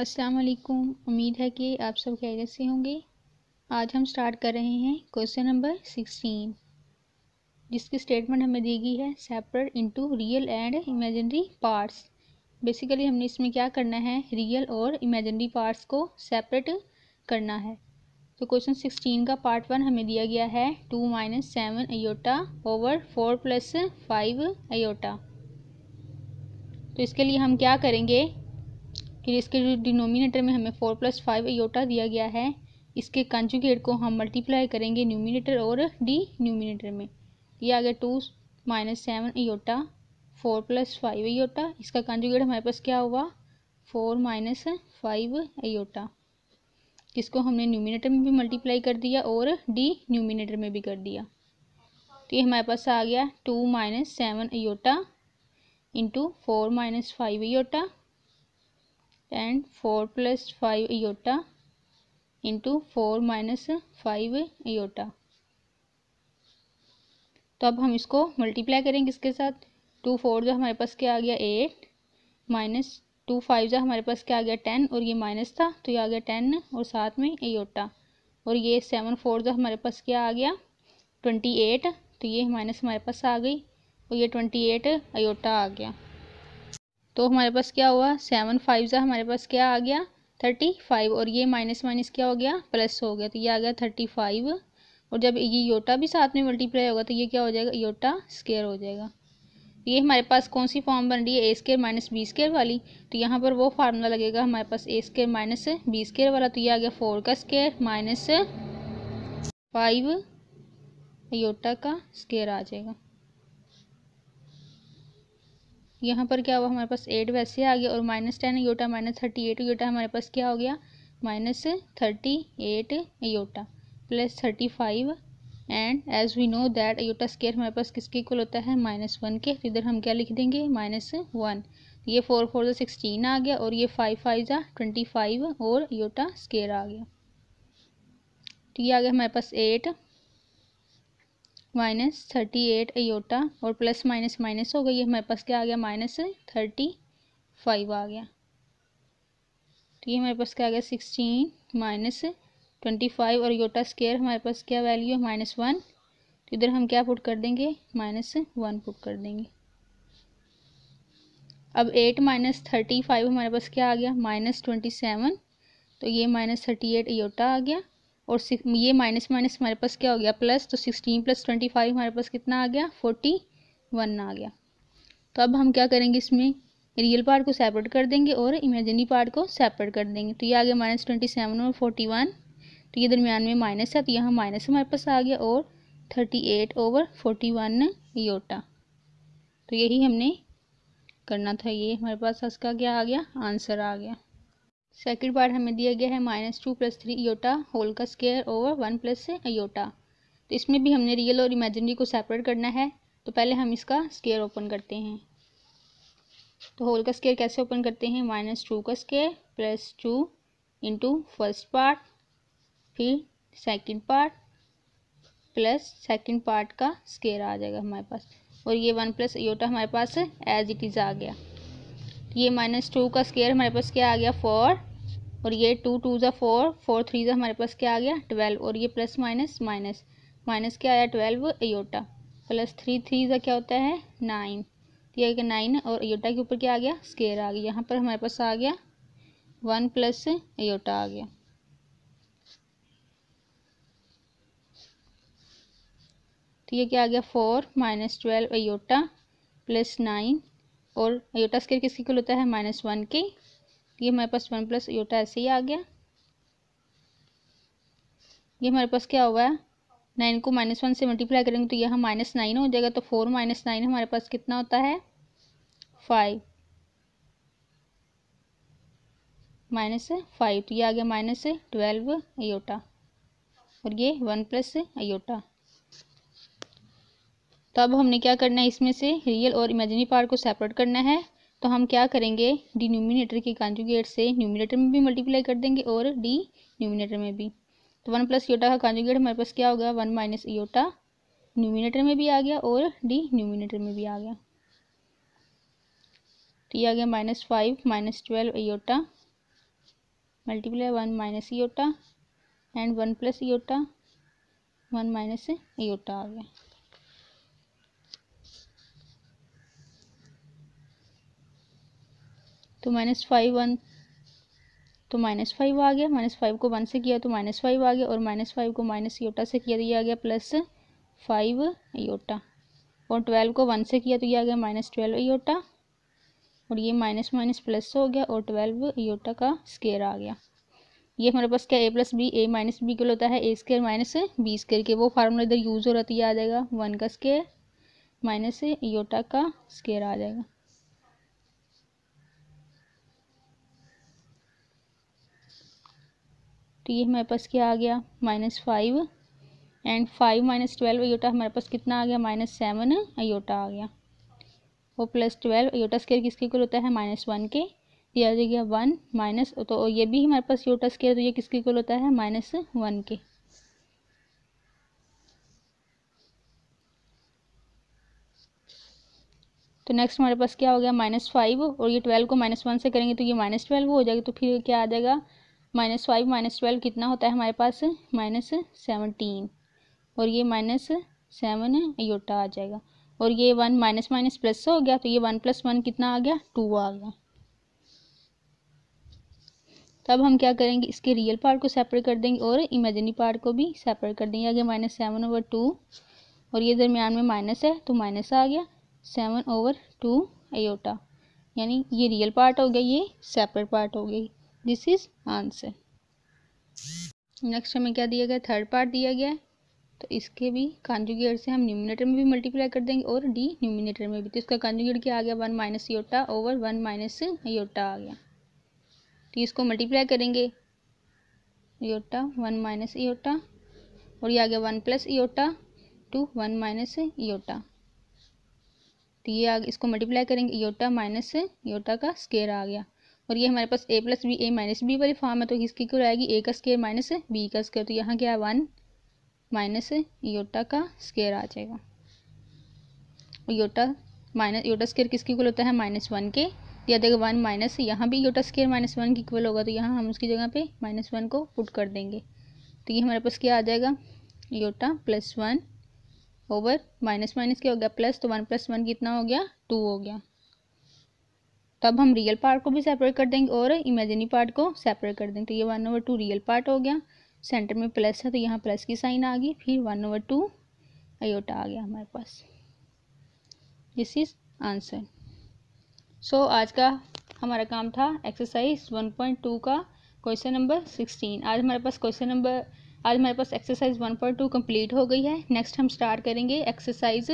अस्सलाम वालेकुम उम्मीद है कि आप सब खैर से होंगे आज हम स्टार्ट कर रहे हैं क्वेश्चन नंबर सिक्सटीन जिसकी स्टेटमेंट हमें दी गई है separate into real and imaginary parts basically हमने इसमें क्या करना है रियल और इमेजनरी पार्ट्स को सेपरेट करना है तो क्वेश्चन सिक्सटीन का पार्ट वन हमें दिया गया है two minus seven iota over four plus five iota तो इसके लिए हम क्या करेंगे कि इसके जो डिनोमिनेटर में हमें फोर प्लस फाइव योटा दिया गया है इसके कंजुगेट को हम मल्टीप्लाई करेंगे न्यूमिनेटर और डी न्यूमिनेटर में ये आ गया two minus seven iota four plus five iota इसका कंजुगेट हमारे पास क्या हुआ फोर माइनस फाइव एयोटा इसको हमने न्यूमिनेटर में भी मल्टीप्लाई कर दिया और डी न्यूमिनेटर में भी कर दिया तो ये हमारे पास आ गया two minus seven iota into four minus five iota and four plus five iota into four minus five iota तो अब हम इसको मल्टीप्लाई करेंगे किसके साथ टू फोर जो हमारे पास क्या आ गया एट माइनस टू फाइव जो हमारे पास क्या आ गया टेन और ये माइनस था तो ये आ गया टेन और साथ में एटा और ये सेवन फोर जो हमारे पास क्या आ गया ट्वेंटी एट तो ये माइनस हमारे पास आ गई और ये ट्वेंटी एट अयोटा आ गया तो हमारे पास क्या हुआ सेवन फाइव ज़ा हमारे पास क्या आ गया थर्टी फाइव और ये माइनस माइनस क्या हो गया प्लस हो गया तो ये आ गया थर्टी फाइव और जब ये योटा भी साथ में मल्टीप्लाई होगा तो ये क्या हो जाएगा योटा स्केयर हो जाएगा ये हमारे पास कौन सी फॉर्म बन रही है A square minus B square वाली तो यहाँ पर वो फार्मूला लगेगा हमारे पास A square minus B square वाला तो ये आ गया फोर का स्केयर माइनस फाइव योटा का स्केयर आ जाएगा यहाँ पर क्या हुआ हमारे पास एट वैसे आ गया और minus ten iota minus thirty eight iota हमारे पास क्या हो गया minus thirty eight iota plus thirty five and as we know that iota square हमारे पास किसके इक्वल होता है माइनस वन के तो इधर हम क्या लिख देंगे माइनस वन ये फोर फोर जो सिक्सटीन आ गया और ये फाइव फाइव जो ट्वेंटी फाइव और योटा स्केयर आ गया तो ये आ गया हमारे पास eight minus thirty eight iota और प्लस माइनस माइनस हो गई ये हमारे पास क्या आ गया माइनस थर्टी फाइव आ गया तो ये हमारे पास क्या आ गया सिक्सटीन माइनस ट्वेंटी फाइव और योटा स्केयर हमारे पास क्या वैल्यू है माइनस वन तो इधर हम क्या पुट कर देंगे माइनस वन पुट कर देंगे अब एट माइनस थर्टी फाइव हमारे पास क्या आ गया माइनस ट्वेंटी सेवन तो ये माइनस थर्टी एट योटा आ गया और ये माइनस माइनस हमारे पास क्या हो गया प्लस तो सिक्सटीन प्लस ट्वेंटी फाइव हमारे पास कितना आ गया फोर्टी वन आ गया तो अब हम क्या करेंगे इसमें रियल पार्ट को सेपरेट कर देंगे और इमेजिनरी पार्ट को सेपरेट कर देंगे तो ये आ गया माइनस ट्वेंटी सेवन और फोर्टी वन तो ये दरमियान में माइनस है तो यहाँ माइनस हमारे पास आ गया और thirty eight over forty one iota तो यही हमने करना था ये हमारे पास इसका क्या आ गया आंसर आ गया सेकेंड पार्ट हमें दिया गया है minus two plus three iota whole का square over one plus iota तो इसमें भी हमने रियल और इमेजिनरी को सेपरेट करना है तो पहले हम इसका स्केयर ओपन करते हैं तो होल का स्केयर कैसे ओपन करते हैं माइनस टू का square plus two into first part फिर second part plus second part का स्केयर आ जाएगा हमारे पास और ये वन प्लस योटा हमारे पास एज इट इज़ आ गया ये माइनस टू का स्केयर हमारे पास क्या आ गया फोर और ये टू टू ज़ा फोर फोर थ्री ज़ा हमारे पास क्या आ गया ट्वेल्व और ये प्लस माइनस माइनस माइनस क्या आया twelve iota plus three three ज़ा क्या होता है नाइन ये आ गया नाइन और एयोटा के ऊपर क्या आ गया स्केयर आ गया यहाँ पर हमारे पास आ गया वन प्लस एयोटा आ गया तो ये क्या आ गया four minus twelve iota plus nine और योटा स्केयर किसके कुल होता है माइनस वन के ये हमारे पास वन प्लस योटा ऐसे ही आ गया ये हमारे पास क्या हुआ है नाइन को माइनस वन से मल्टीप्लाई करेंगे तो यहाँ माइनस नाइन हो जाएगा तो फोर माइनस नाइन हमारे पास कितना होता है फाइव माइनस फाइव तो ये आ गया माइनस ट्वेल्व अयोटा और ये वन प्लस अयोटा तो अब हमने क्या करना है इसमें से रियल और इमेजिनरी पार्ट को सेपरेट करना है तो हम क्या करेंगे डिनोमिनेटर के कॉन्जुगेट से न्यूमिनेटर में भी मल्टीप्लाई कर देंगे और डी न्यूमिनेटर में भी तो वन प्लस योटा का कॉन्जुगेट हमारे पास क्या होगा वन माइनस योटा न्यूमिनेटर में भी आ गया और डी न्यूमिनेटर में भी आ गया तो ये आ गया minus five minus twelve iota multiply one minus iota and one plus iota one minus iota आ गया तो माइनस फाइव वन तो माइनस फाइव आ गया माइनस फाइव को वन से किया तो माइनस फाइव आ गया और माइनस फाइव को माइनस योटा से किया तो ये आ गया प्लस फाइव योटा और ट्वेल्व को वन से किया तो ये आ गया माइनस ट्वेल्व योटा और ये माइनस माइनस प्लस हो गया और ट्वेल्व योटा का स्केयर आ गया ये हमारे पास क्या A plus B A minus B के होता है A square minus B square के वो फार्मूला इधर यूज़ हो रहा है तो ये आ जाएगा वन का स्केयर माइनस योटा का स्केयर आ जाएगा तो ये हमारे पास क्या आ गया minus five and five minus twelve iota हमारे पास कितना आ गया माइनस सेवन अयोटा आ गया और प्लस ट्वेल्व अयोटा स्केयर किसके इक्वल होता है माइनस वन के ये आ जाएगा वन माइनस तो ये भी हमारे पास योटा स्केयर तो ये किसके इक्वल होता है माइनस वन के तो नेक्स्ट हमारे पास क्या हो गया माइनस फाइव और ये ट्वेल्व को माइनस वन से करेंगे तो ये माइनस ट्वेल्व हो जाएगा तो फिर क्या आ जाएगा माइनस फाइव माइनस ट्वेल्व कितना होता है हमारे पास माइनस सेवनटीन और ये माइनस सेवन एटा आ जाएगा और ये वन माइनस माइनस प्लस हो गया तो ये वन प्लस वन कितना आ गया टू आ गया तब हम क्या करेंगे इसके रियल पार्ट को सेपरेट कर देंगे और इमेजनी पार्ट को भी सेपरेट कर देंगे आगे माइनस सेवन ओवर टू और ये दरमियान में माइनस है तो माइनस आ गया सेवन ओवर टू एटा यानी ये रियल पार्ट हो गया ये सेपरेट पार्ट हो गई दिस इज आंसर नेक्स्ट हमें क्या दिया गया थर्ड पार्ट दिया गया तो इसके भी कांजुगेट से हम न्यूमिनेटर में भी मल्टीप्लाई कर देंगे और डी न्यूमिनेटर में भी तो इसका कांजुगेट क्या आ गया one minus iota over one minus iota आ गया तो इसको मल्टीप्लाई करेंगे योटा वन माइनस योटा और ये आ गया one plus iota to one minus iota तो ये आगे इसको मल्टीप्लाई करेंगे योटा माइनस योटा का स्केयर आ गया और ये हमारे पास A plus B A minus B वाली फॉर्म है तो इसकी क्यों आएगी ए का स्केयर माइनस बी का स्केयर तो यहाँ क्या है वन माइनस योटा का स्केयर आ जाएगा और योटा माइनस योटा स्केयर किसके इक्वल होता है माइनस वन के या देखो वन माइनस यहाँ भी योटा स्केयर माइनस वन के इक्वल होगा तो यहाँ हम उसकी जगह पे माइनस वन को पुट कर देंगे तो ये हमारे पास क्या आ जाएगा iota plus one over minus minus क्या हो गया प्लस तो वन प्लस वन कितना हो गया टू हो गया तो अब हम रियल पार्ट को भी सेपरेट कर देंगे और इमेजिनी पार्ट को सेपरेट कर देंगे तो ये one over two real part हो गया सेंटर में प्लस है तो यहाँ प्लस की साइन आ गई फिर वन ओवर टू अयोटा आ गया हमारे पास दिस इज आंसर सो आज का हमारा काम था एक्सरसाइज वन पॉइंट टू का क्वेश्चन नंबर सिक्सटीन आज हमारे पास क्वेश्चन नंबर आज हमारे पास exercise one point two complete हो गई है नेक्स्ट हम स्टार्ट करेंगे एक्सरसाइज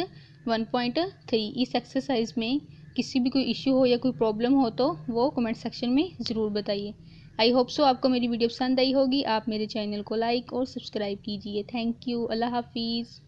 वन पॉइंट थ्री इस एक्सरसाइज में किसी भी कोई इश्यू हो या कोई प्रॉब्लम हो तो वो कमेंट सेक्शन में ज़रूर बताइए आई होप सो आपको मेरी वीडियो पसंद आई होगी आप मेरे चैनल को लाइक और सब्सक्राइब कीजिए थैंक यू अल्लाह हाफिज़